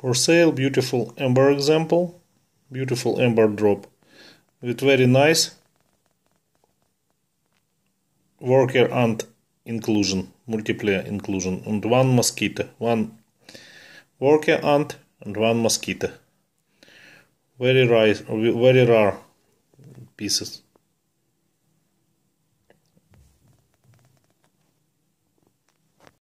For sale beautiful amber example, beautiful amber drop with very nice worker ant inclusion, multiplayer inclusion and one mosquito, one worker ant and one mosquito. Very rare, very rare pieces.